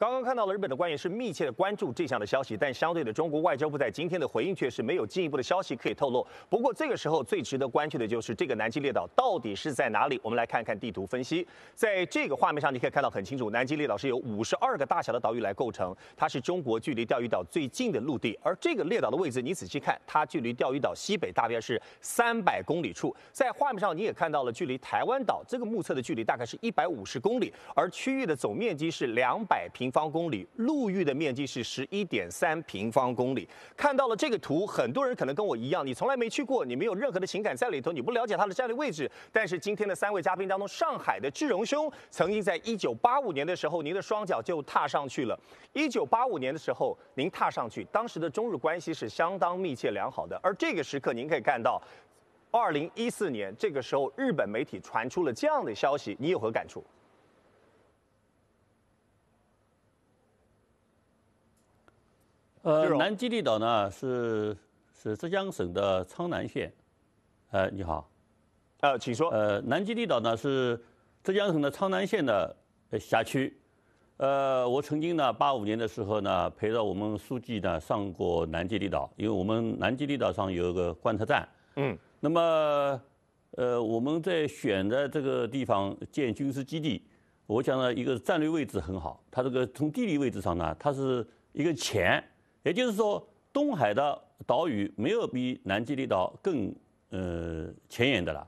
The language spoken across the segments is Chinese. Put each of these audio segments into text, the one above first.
刚刚看到了日本的官员是密切的关注这项的消息，但相对的中国外交部在今天的回应却是没有进一步的消息可以透露。不过这个时候最值得关注的就是这个南极列岛到底是在哪里？我们来看看地图分析。在这个画面上你可以看到很清楚，南极列岛是由五十二个大小的岛屿来构成，它是中国距离钓鱼岛最近的陆地。而这个列岛的位置你仔细看，它距离钓鱼岛西北大约是三百公里处。在画面上你也看到了，距离台湾岛这个目测的距离大概是一百五十公里，而区域的总面积是两百平。平方公里陆域的面积是十一点三平方公里。看到了这个图，很多人可能跟我一样，你从来没去过，你没有任何的情感在里头，你不了解它的战略位置。但是今天的三位嘉宾当中，上海的智荣兄曾经在一九八五年的时候，您的双脚就踏上去了。一九八五年的时候，您踏上去，当时的中日关系是相当密切良好的。而这个时刻，您可以看到，二零一四年这个时候，日本媒体传出了这样的消息，你有何感触？呃，南极地岛呢是是浙江省的苍南县。呃，你好。啊，请说。呃，南极地岛呢是浙江省的苍南县的辖区。呃，我曾经呢，八五年的时候呢，陪着我们书记呢上过南极地岛，因为我们南极地岛上有一个观测站。嗯。那么，呃，我们在选的这个地方建军事基地，我讲了一个战略位置很好，它这个从地理位置上呢，它是一个前。也就是说，东海的岛屿没有比南极的岛更呃前沿的了。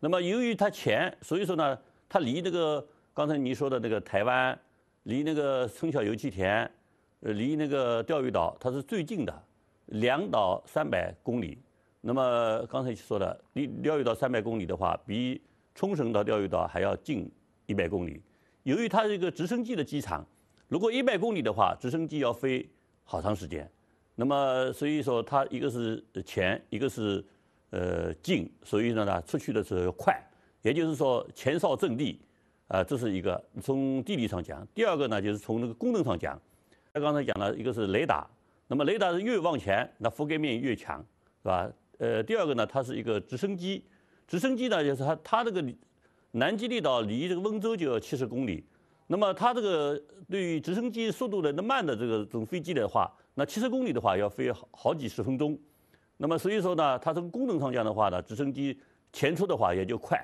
那么，由于它前，所以说呢，它离那个刚才你说的那个台湾，离那个春晓油气田，呃，离那个钓鱼岛，它是最近的，两岛三百公里。那么刚才说了，离钓鱼岛三百公里的话，比冲绳到钓鱼岛还要近一百公里。由于它是一个直升机的机场，如果一百公里的话，直升机要飞。好长时间，那么所以说它一个是前，一个是呃近，所以呢呢出去的时候要快，也就是说前哨阵地，啊这是一个从地理上讲，第二个呢就是从那个功能上讲，他刚才讲了一个是雷达，那么雷达是越往前那覆盖面越强，是吧？呃，第二个呢它是一个直升机，直升机呢就是它它这个南极地岛离这个温州就要七十公里。那么它这个对于直升机速度的那慢的这个这种飞机的话，那七十公里的话要飞好好几十分钟。那么所以说呢，它从功能上讲的话呢，直升机前出的话也就快。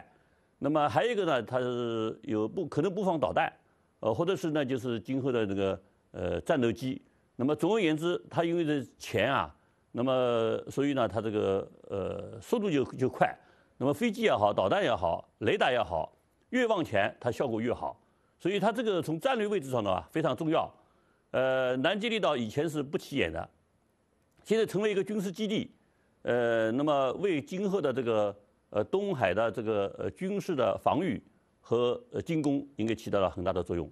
那么还有一个呢，它是有不可能不放导弹，呃，或者是呢就是今后的这个呃战斗机。那么总而言之，它因为这钱啊，那么所以呢它这个呃速度就就快。那么飞机也好，导弹也好，雷达也好，越往前它效果越好。所以它这个从战略位置上的话非常重要，呃，南极列岛以前是不起眼的，现在成为一个军事基地，呃，那么为今后的这个呃东海的这个呃军事的防御和呃进攻，应该起到了很大的作用。